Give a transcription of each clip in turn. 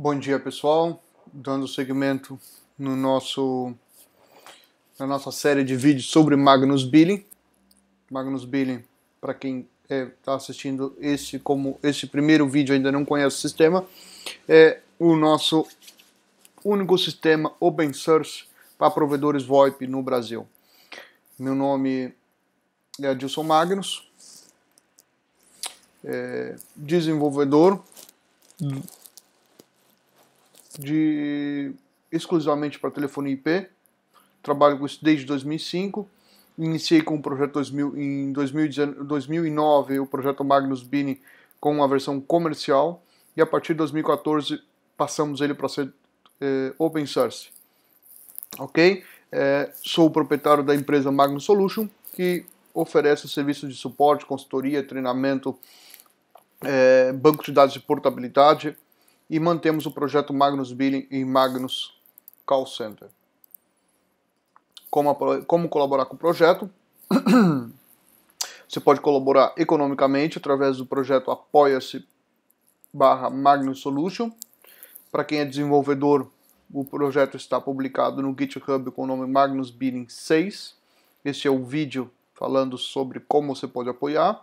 Bom dia pessoal, dando seguimento no nosso na nossa série de vídeos sobre Magnus Billing. Magnus Billing, para quem está é, tá assistindo esse como esse primeiro vídeo ainda não conhece o sistema, é o nosso único sistema open source para provedores VoIP no Brasil. Meu nome é Adilson Magnus, é, desenvolvedor de exclusivamente para telefone IP. Trabalho com isso desde 2005. Iniciei com o projeto 2000, em 2009 o projeto Magnus Bini com uma versão comercial e a partir de 2014 passamos ele para ser eh, open source. Ok? Eh, sou o proprietário da empresa Magnus Solution que oferece serviços de suporte, consultoria, treinamento, eh, banco de dados de portabilidade, e mantemos o projeto Magnus Billing e Magnus Call Center. Como, a, como colaborar com o projeto? Você pode colaborar economicamente através do projeto Apoia-se barra Magnus Solution. Para quem é desenvolvedor, o projeto está publicado no GitHub com o nome Magnus Billing 6. Este é o vídeo falando sobre como você pode apoiar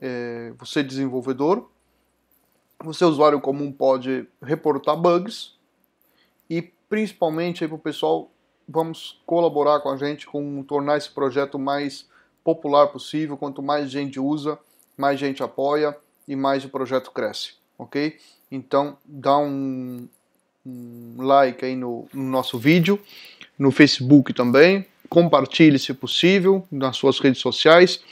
é, você desenvolvedor. Você, usuário comum, pode reportar bugs e principalmente para o pessoal, vamos colaborar com a gente com tornar esse projeto mais popular possível. Quanto mais gente usa, mais gente apoia e mais o projeto cresce, ok? Então dá um, um like aí no, no nosso vídeo, no Facebook também, compartilhe se possível nas suas redes sociais,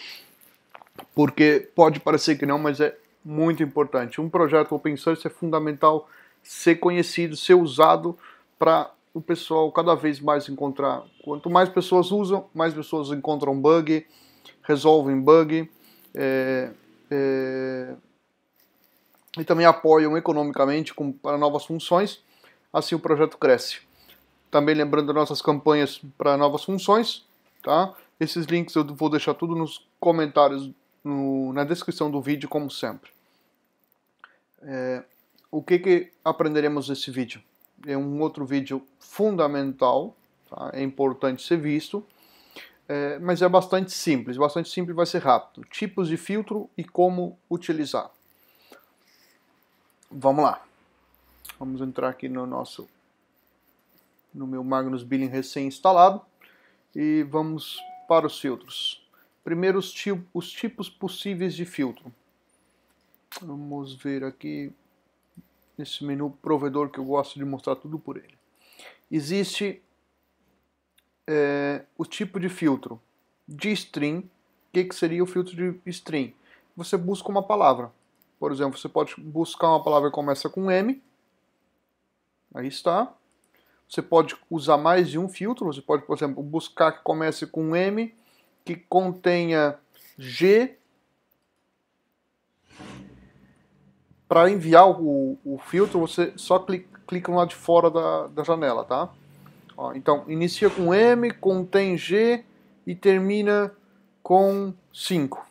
porque pode parecer que não, mas é muito importante. Um projeto open source é fundamental ser conhecido, ser usado para o pessoal cada vez mais encontrar. Quanto mais pessoas usam, mais pessoas encontram bug, resolvem bug é, é, e também apoiam economicamente com, para novas funções. Assim o projeto cresce. Também lembrando nossas campanhas para novas funções, tá? Esses links eu vou deixar tudo nos comentários no, na descrição do vídeo, como sempre. É, o que, que aprenderemos nesse vídeo? É um outro vídeo fundamental, tá? é importante ser visto, é, mas é bastante simples, bastante simples vai ser rápido. Tipos de filtro e como utilizar. Vamos lá. Vamos entrar aqui no nosso, no meu Magnus Billing recém instalado e vamos para os filtros. Primeiro, os, ti os tipos possíveis de filtro. Vamos ver aqui nesse menu provedor que eu gosto de mostrar tudo por ele. Existe é, o tipo de filtro de string. O que, que seria o filtro de string? Você busca uma palavra. Por exemplo, você pode buscar uma palavra que começa com M. Aí está. Você pode usar mais de um filtro. Você pode, por exemplo, buscar que comece com M que contenha G para enviar o, o, filtro, você só clica, clica no lado de fora da, da janela, tá? Ó, então, inicia com M, contém G e termina com 5.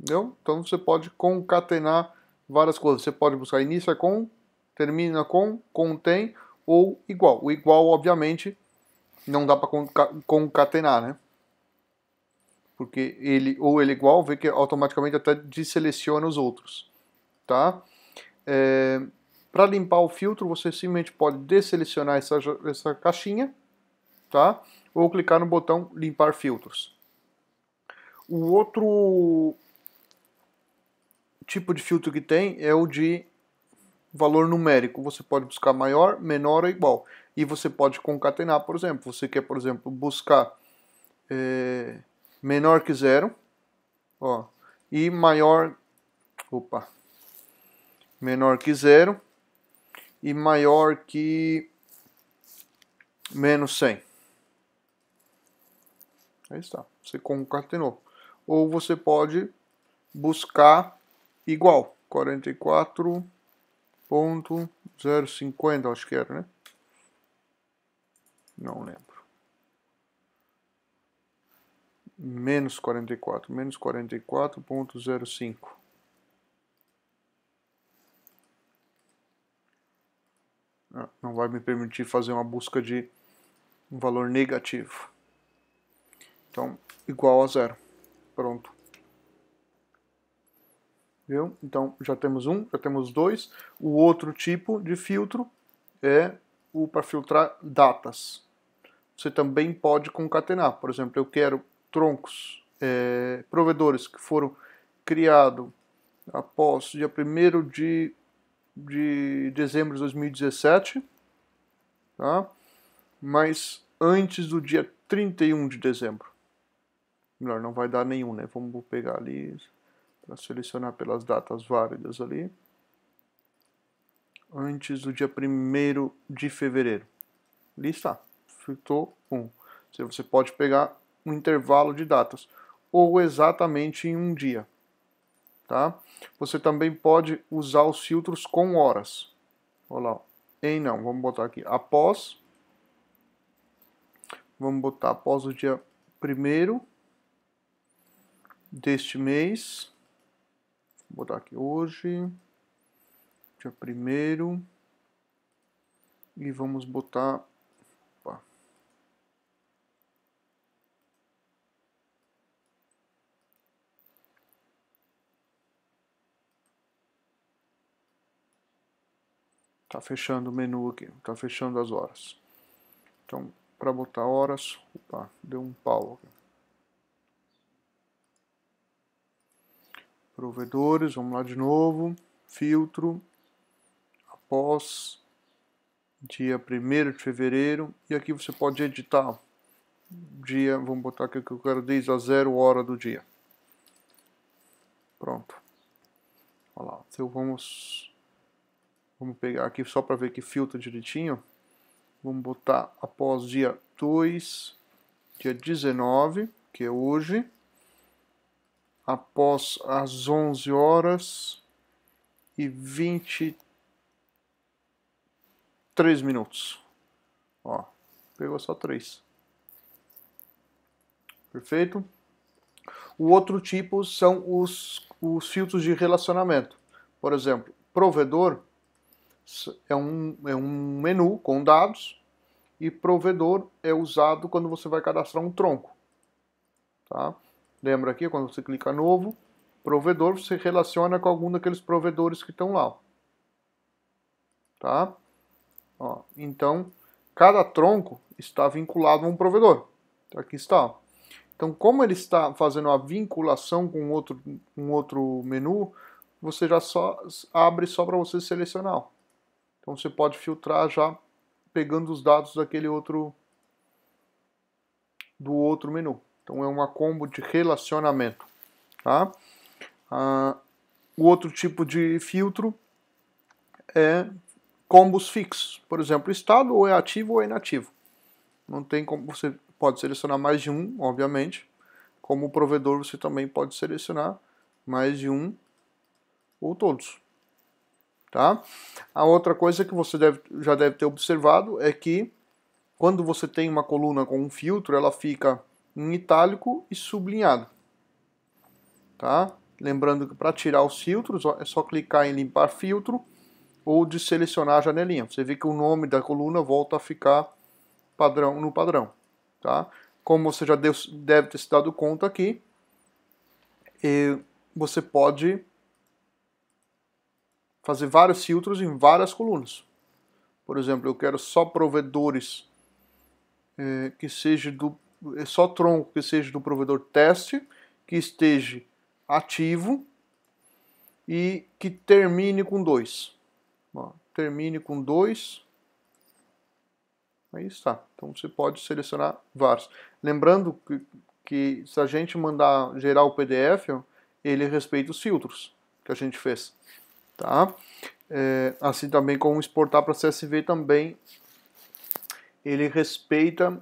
Entendeu? Então você pode concatenar várias coisas. Você pode buscar inicia é com, termina com, contém ou igual. O igual, obviamente, não dá para concatenar, né? Porque ele ou ele é igual, vê que automaticamente até deseleciona os outros, tá? É, para limpar o filtro, você simplesmente pode deselecionar essa, essa caixinha, tá? Ou clicar no botão limpar filtros. O outro tipo de filtro que tem é o de valor numérico. Você pode buscar maior, menor ou igual e você pode concatenar, por exemplo, você quer, por exemplo, buscar é, menor que zero, ó, e maior, opa, menor que zero e maior que menos 100. Aí está, você concatenou. Ou você pode buscar igual, 44.050, acho que era, né? Não lembro. Menos 44, menos 44.05. Ah, não vai me permitir fazer uma busca de um valor negativo. Então, igual a zero. Pronto. Viu? Então, já temos um, já temos dois. O outro tipo de filtro é o para filtrar datas. Você também pode concatenar. Por exemplo, eu quero troncos, é, provedores que foram criados após dia 1 de, de dezembro de 2017, tá? mas antes do dia 31 de dezembro. Melhor, não vai dar nenhum, né? Vamos pegar ali para selecionar pelas datas válidas ali antes do dia 1 de fevereiro. lista, está, um. 1. Você pode pegar um intervalo de datas, ou exatamente em um dia. Tá? Você também pode usar os filtros com horas. Olha lá, em não, vamos botar aqui, após, vamos botar após o dia 1 deste mês, vou botar aqui hoje, Dia primeiro. E vamos botar Tá fechando o menu aqui, tá fechando as horas. Então, para botar horas, opa, deu um pau aqui. Provedores, vamos lá de novo, filtro, pós dia 1 de fevereiro e aqui você pode editar dia, vamos botar aqui o que eu quero desde a zero hora do dia. Pronto. Olha lá, então vamos vamos pegar aqui só para ver que filtra direitinho. Vamos botar após dia 2, dia 19, que é hoje, após as 11 horas e 23 3 minutos. Ó, pegou só 3. Perfeito? O outro tipo são os, os filtros de relacionamento. Por exemplo, provedor é um, é um menu com dados e provedor é usado quando você vai cadastrar um tronco. Tá? Lembra aqui, quando você clica novo, provedor você relaciona com algum daqueles provedores que estão lá. Tá? Ó, então, cada tronco está vinculado a um provedor. Então, aqui está. Ó. Então, como ele está fazendo a vinculação com outro, um outro menu, você já só abre só para você selecionar. Ó. Então, você pode filtrar já pegando os dados daquele outro do outro menu. Então, é uma combo de relacionamento. Tá? Ah, o outro tipo de filtro é combos fixos. Por exemplo, estado ou é ativo ou é inativo. Não tem como você pode selecionar mais de um, obviamente. Como provedor, você também pode selecionar mais de um ou todos. Tá? A outra coisa que você deve, já deve ter observado é que quando você tem uma coluna com um filtro, ela fica em itálico e sublinhado. Tá? Lembrando que para tirar os filtros é só clicar em limpar filtro ou de selecionar a janelinha. Você vê que o nome da coluna volta a ficar padrão no padrão. Tá? Como você já deu, deve ter se dado conta aqui, você pode fazer vários filtros em várias colunas. Por exemplo, eu quero só provedores é, que seja do é, só tronco que seja do provedor teste, que esteja ativo e que termine com dois termine com 2. Aí está. Então você pode selecionar vários. Lembrando que, que se a gente mandar gerar o PDF, ele respeita os filtros que a gente fez. Tá? É, assim também como exportar para CSV também, ele respeita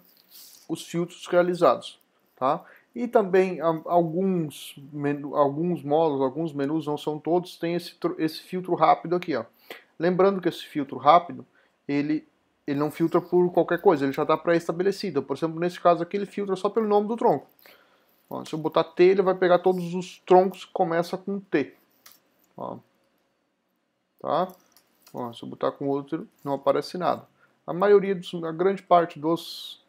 os filtros realizados. Tá? E também alguns, menu, alguns módulos, alguns menus, não são todos, tem esse, esse filtro rápido aqui. Ó. Lembrando que esse filtro rápido, ele, ele não filtra por qualquer coisa, ele já está pré-estabelecido. Por exemplo, nesse caso aqui, ele filtra só pelo nome do tronco. Ó, se eu botar T, ele vai pegar todos os troncos que começam com T. Ó, tá? Ó, se eu botar com outro, não aparece nada. A maioria, dos, a grande parte dos,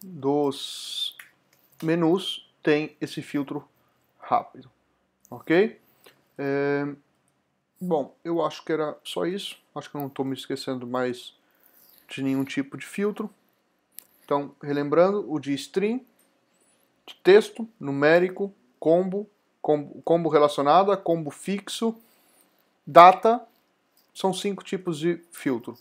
dos menus tem esse filtro rápido. Ok? É... Bom, eu acho que era só isso. Acho que eu não estou me esquecendo mais de nenhum tipo de filtro. Então, relembrando, o de string, de texto, numérico, combo, combo, combo relacionada, combo fixo, data, são cinco tipos de filtro.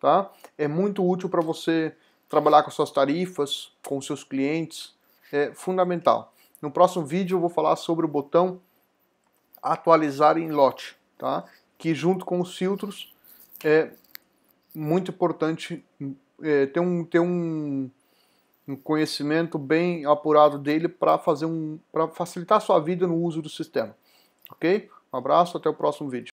Tá? É muito útil para você trabalhar com suas tarifas, com seus clientes, é fundamental. No próximo vídeo eu vou falar sobre o botão atualizar em lote tá? que junto com os filtros é muito importante é, ter, um, ter um, um conhecimento bem apurado dele para fazer um para facilitar a sua vida no uso do sistema. Ok? Um abraço, até o próximo vídeo.